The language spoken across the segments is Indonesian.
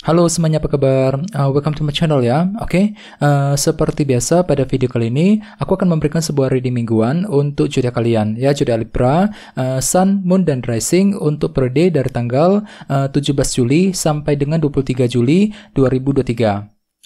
Halo semuanya apa kabar? Uh, welcome to my channel ya. Oke, okay? uh, seperti biasa pada video kali ini aku akan memberikan sebuah reading mingguan untuk zodiak kalian ya zodiak Libra, uh, Sun, Moon dan Rising untuk periode dari tanggal uh, 17 Juli sampai dengan 23 Juli 2023.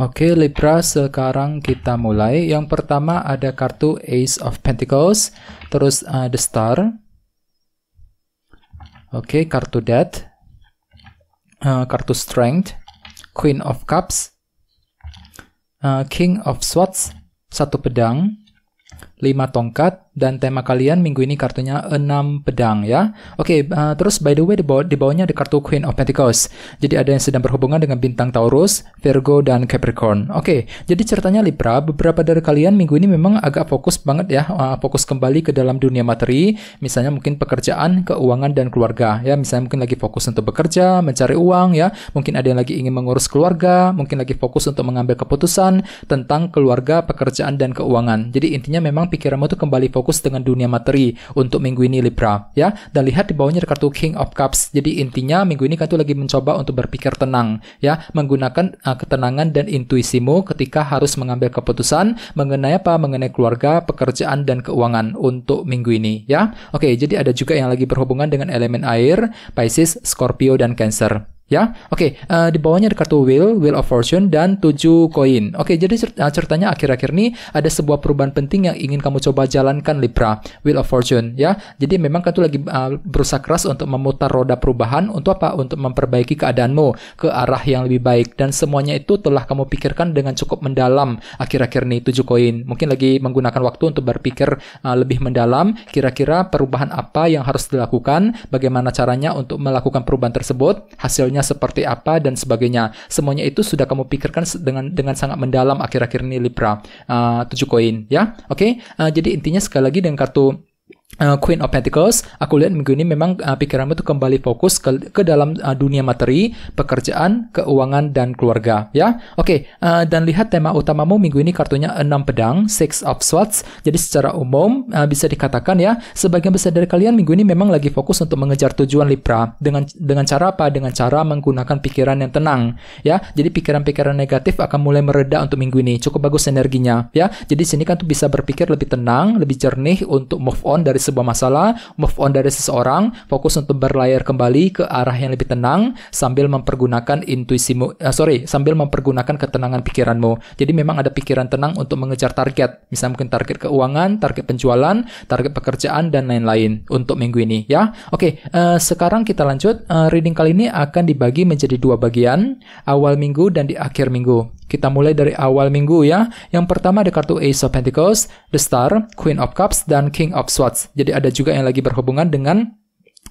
Oke Libra, sekarang kita mulai. Yang pertama ada kartu Ace of Pentacles, terus uh, The Star. Oke, kartu Death. Uh, kartu Strength, Queen of Cups, uh, King of Swords, satu pedang, 5 tongkat dan tema kalian minggu ini kartunya 6 pedang ya. Oke, okay, uh, eh, terus by the way di, baw di bawahnya ada kartu Queen of Pentacles. Jadi ada yang sedang berhubungan dengan bintang Taurus, Virgo dan Capricorn. Oke, okay, jadi ceritanya Libra, beberapa dari kalian minggu ini memang agak fokus banget ya, uh, fokus kembali ke dalam dunia materi, misalnya mungkin pekerjaan, keuangan dan keluarga ya. Misalnya mungkin lagi fokus untuk bekerja, mencari uang ya. Mungkin ada yang lagi ingin mengurus keluarga, mungkin lagi fokus untuk mengambil keputusan tentang keluarga, pekerjaan dan keuangan. Jadi intinya memang pikiranmu tuh kembali fokus dengan dunia materi untuk minggu ini Libra ya dan lihat di bawahnya ada kartu King of Cups jadi intinya minggu ini kan tuh lagi mencoba untuk berpikir tenang ya menggunakan uh, ketenangan dan intuisimu ketika harus mengambil keputusan mengenai apa mengenai keluarga pekerjaan dan keuangan untuk minggu ini ya oke jadi ada juga yang lagi berhubungan dengan elemen air Pisces Scorpio dan Cancer Ya, oke. Okay, uh, eh, di bawahnya ada kartu Wheel, Wheel of Fortune, dan tujuh koin. Oke, okay, jadi eh, ceritanya akhir-akhir ini ada sebuah perubahan penting yang ingin kamu coba jalankan Libra, Wheel of Fortune. Ya, jadi memang kamu lagi uh, berusaha keras untuk memutar roda perubahan untuk apa? Untuk memperbaiki keadaanmu ke arah yang lebih baik. Dan semuanya itu telah kamu pikirkan dengan cukup mendalam akhir-akhir ini tujuh koin. Mungkin lagi menggunakan waktu untuk berpikir uh, lebih mendalam. Kira-kira perubahan apa yang harus dilakukan? Bagaimana caranya untuk melakukan perubahan tersebut? Hasilnya seperti apa dan sebagainya. Semuanya itu sudah kamu pikirkan dengan dengan sangat mendalam akhir-akhir ini Libra ah, uh, 7 koin ya. Oke. Okay? Uh, jadi intinya sekali lagi dengan kartu uh, Queen of Pentacles, aku lihat minggu ini memang uh, pikiranmu tuh kembali fokus ke, ke dalam uh, dunia materi, pekerjaan, keuangan dan keluarga, ya. Oke, okay, uh, dan lihat tema utamamu minggu ini kartunya 6 pedang, Six of Swords. Jadi secara umum uh, bisa dikatakan ya, sebagian besar dari kalian minggu ini memang lagi fokus untuk mengejar tujuan Libra dengan dengan cara apa? Dengan cara menggunakan pikiran yang tenang, ya. Jadi pikiran-pikiran negatif akan mulai mereda untuk minggu ini. Cukup bagus energinya, ya. Jadi sini kan tuh bisa berpikir lebih tenang, lebih jernih untuk move on dari sebuah masalah, move on dari seseorang, fokus untuk berlayar kembali ke arah yang lebih tenang sambil mempergunakan intuisimu, uh, sorry, sambil mempergunakan ketenangan pikiranmu. Jadi memang ada pikiran tenang untuk mengejar target, misalnya mungkin target keuangan, target penjualan, target pekerjaan dan lain-lain untuk minggu ini ya. Oke, okay, uh, eh, sekarang kita lanjut uh, reading kali ini akan dibagi menjadi dua bagian, awal minggu dan di akhir minggu. Kita mulai dari awal minggu ya. Yang pertama ada kartu Ace of Pentacles, The Star, Queen of Cups, dan King of Swords. Jadi ada juga yang lagi berhubungan dengan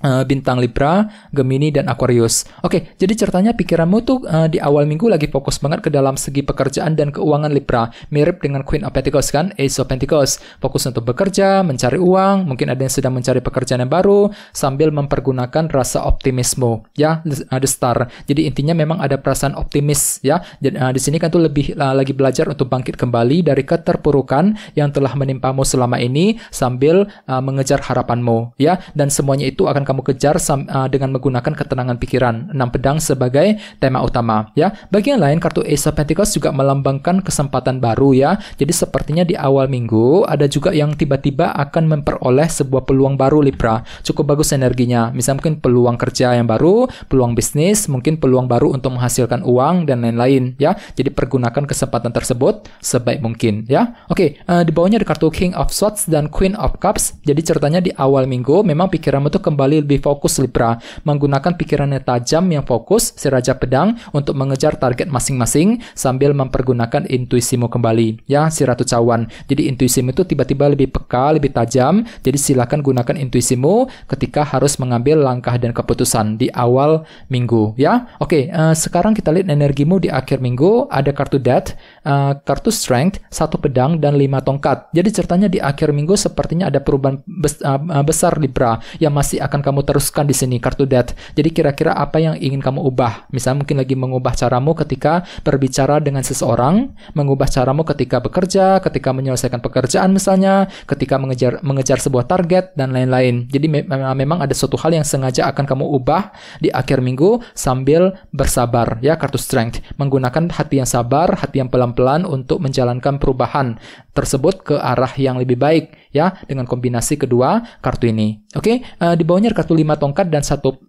Eh, bintang Libra, Gemini, dan Aquarius. Oke, okay, jadi ceritanya pikiranmu tuh uh, di awal minggu lagi fokus banget ke dalam segi pekerjaan dan keuangan Libra, mirip dengan Queen of Pentacles kan, Ace of Pentacles. Fokus untuk bekerja, mencari uang, mungkin ada yang sedang mencari pekerjaan yang baru, sambil mempergunakan rasa optimisme, ya, ada uh, star. Jadi intinya memang ada perasaan optimis, ya. Jadi, uh, eh, di sini kan tuh lebih uh, lagi belajar untuk bangkit kembali dari keterpurukan yang telah menimpamu selama ini, sambil uh, mengejar harapanmu, ya. Dan semuanya itu akan kamu kejar ah, dengan menggunakan ketenangan pikiran. enam pedang sebagai tema utama ya. Bagian lain kartu Ace of Pentacles juga melambangkan kesempatan baru ya. Jadi sepertinya di awal minggu ada juga yang tiba-tiba akan memperoleh sebuah peluang baru Libra. Cukup bagus energinya. Misal mungkin peluang kerja yang baru, peluang bisnis, mungkin peluang baru untuk menghasilkan uang dan lain-lain ya. Jadi pergunakan kesempatan tersebut sebaik mungkin ya. Oke, uh, di bawahnya ada kartu King of Swords dan Queen of Cups. Jadi ceritanya di awal minggu memang pikiranmu tuh kembali lebih fokus Libra, menggunakan pikirannya tajam yang fokus, si Raja Pedang, untuk mengejar target masing-masing sambil mempergunakan intuisimu kembali. Ya, si Ratu Cawan. Jadi intuisimu itu tiba-tiba lebih peka, lebih tajam, jadi silakan gunakan intuisimu ketika harus mengambil langkah dan keputusan di awal minggu. Ya, oke, uh, sekarang kita lihat energimu di akhir minggu, ada kartu Death, uh, kartu Strength, satu pedang, dan lima tongkat. Jadi ceritanya di akhir minggu sepertinya ada perubahan bes uh, besar Libra yang masih akan kamu teruskan di sini kartu debt. Jadi kira-kira apa yang ingin kamu ubah? Misalnya mungkin lagi mengubah caramu ketika berbicara dengan seseorang, mengubah caramu ketika bekerja, ketika menyelesaikan pekerjaan misalnya, ketika mengejar mengejar sebuah target dan lain-lain. Jadi me memang ada suatu hal yang sengaja akan kamu ubah di akhir minggu sambil bersabar ya kartu strength. Menggunakan hati yang sabar, hati yang pelan-pelan untuk menjalankan perubahan tersebut ke arah yang lebih baik ya dengan kombinasi kedua kartu ini. Oke, okay? uh, eh, di bawahnya Amir Katulima Tongkat dan satu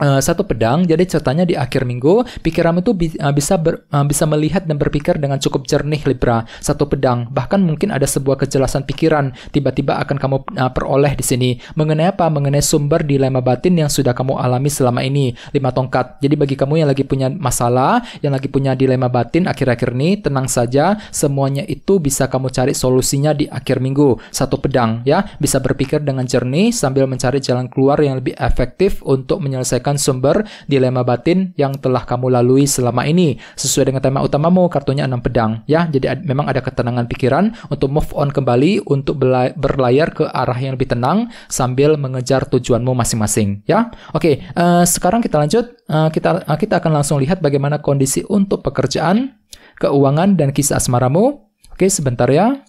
Eh, satu pedang. Jadi ceritanya di akhir minggu, pikiran itu bi eh, bisa ber, eh, bisa melihat dan berpikir dengan cukup jernih Libra. Satu pedang, bahkan mungkin ada sebuah kejelasan pikiran tiba-tiba akan kamu uh, peroleh di sini. Mengenai apa? Mengenai sumber dilema batin yang sudah kamu alami selama ini. Lima tongkat. Jadi bagi kamu yang lagi punya masalah, yang lagi punya dilema batin akhir-akhir ini, tenang saja, semuanya itu bisa kamu cari solusinya di akhir minggu. Satu pedang ya, bisa berpikir dengan jernih sambil mencari jalan keluar yang lebih efektif untuk menyelesaikan sumber dilema batin yang telah kamu lalui selama ini. Sesuai dengan tema utamamu, kartunya enam pedang. Ya, jadi ad memang ada ketenangan pikiran untuk move on kembali, untuk berlayar ke arah yang lebih tenang sambil mengejar tujuanmu masing-masing. Ya, oke. Okay, uh, eh, sekarang kita lanjut. Uh, kita uh, kita akan langsung lihat bagaimana kondisi untuk pekerjaan, keuangan, dan kisah asmaramu. Oke, okay, sebentar ya.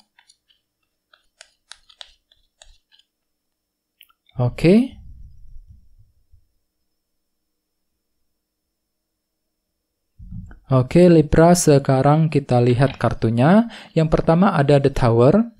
Oke. Okay. Oke Libra, sekarang kita lihat kartunya. Yang pertama ada The Tower,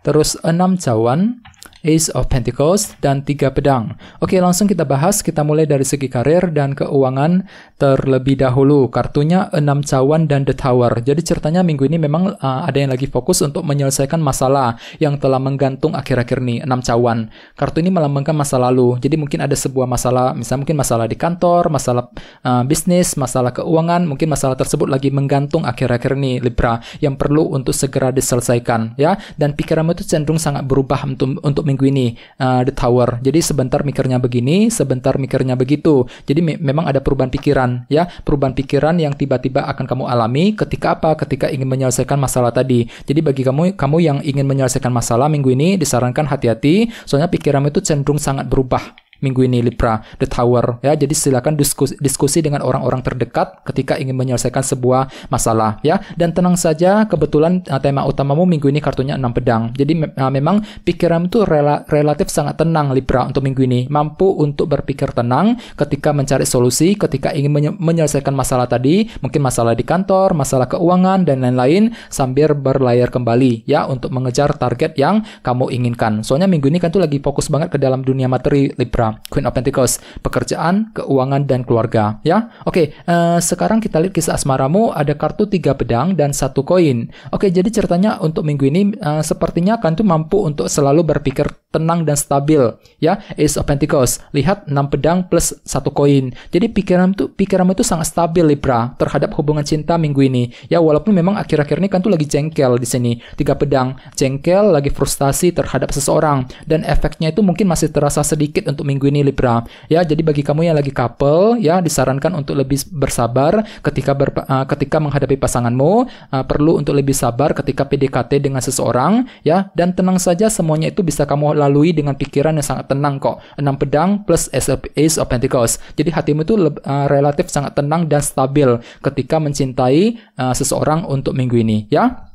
terus 6 cawan, Ace of Pentacles, dan tiga pedang. Oke, langsung kita bahas. Kita mulai dari segi karir dan keuangan terlebih dahulu. Kartunya enam cawan dan The Tower. Jadi ceritanya minggu ini memang uh, ada yang lagi fokus untuk menyelesaikan masalah yang telah menggantung akhir-akhir ini, Enam cawan. Kartu ini melambangkan masa lalu. Jadi mungkin ada sebuah masalah, misalnya mungkin masalah di kantor, masalah uh, bisnis, masalah keuangan, mungkin masalah tersebut lagi menggantung akhir-akhir ini, Libra, yang perlu untuk segera diselesaikan ya. Dan pikiranmu itu cenderung sangat berubah untuk untuk minggu ini uh, The Tower. Jadi sebentar mikirnya begini, sebentar mikirnya begitu. Jadi me memang ada perubahan pikiran ya, perubahan pikiran yang tiba-tiba akan kamu alami ketika apa? Ketika ingin menyelesaikan masalah tadi. Jadi bagi kamu kamu yang ingin menyelesaikan masalah minggu ini disarankan hati-hati soalnya pikiranmu itu cenderung sangat berubah minggu ini Libra The Tower ya. Jadi silakan diskusi, diskusi dengan orang-orang terdekat ketika ingin menyelesaikan sebuah masalah ya. Dan tenang saja kebetulan uh, tema utamamu minggu ini kartunya enam pedang. Jadi me uh, memang pikiran itu rela relatif sangat tenang Libra untuk minggu ini. Mampu untuk berpikir tenang ketika mencari solusi, ketika ingin menye menyelesaikan masalah tadi, mungkin masalah di kantor, masalah keuangan dan lain-lain sambil berlayar kembali ya untuk mengejar target yang kamu inginkan. Soalnya minggu ini kan tuh lagi fokus banget ke dalam dunia materi Libra Queen of Pentacles, pekerjaan, keuangan, dan keluarga. Ya, oke. Uh, sekarang kita lihat kisah asmaramu. Ada kartu tiga pedang dan satu koin. Oke, jadi ceritanya untuk minggu ini uh, sepertinya akan tuh mampu untuk selalu berpikir tenang dan stabil. Ya, Ace of Pentacles. Lihat enam pedang plus satu koin. Jadi pikiran tuh pikiranmu itu sangat stabil Libra terhadap hubungan cinta minggu ini. Ya, walaupun memang akhir-akhir ini kan tuh lagi jengkel di sini. Tiga pedang, jengkel, lagi frustasi terhadap seseorang dan efeknya itu mungkin masih terasa sedikit untuk minggu minggu ini Libra. Ya, jadi bagi kamu yang lagi couple ya disarankan untuk lebih bersabar ketika ber, uh, eh, ketika menghadapi pasanganmu, uh, perlu untuk lebih sabar ketika PDKT dengan seseorang ya dan tenang saja semuanya itu bisa kamu lalui dengan pikiran yang sangat tenang kok. enam pedang plus Ace of Pentacles. Jadi hatimu itu uh, relatif sangat tenang dan stabil ketika mencintai uh, seseorang untuk minggu ini ya.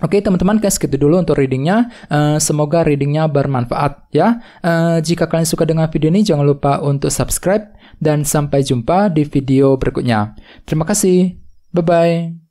Oke okay, teman-teman, kayak segitu dulu untuk readingnya. Uh, semoga readingnya bermanfaat ya. Uh, jika kalian suka dengan video ini, jangan lupa untuk subscribe dan sampai jumpa di video berikutnya. Terima kasih. Bye bye.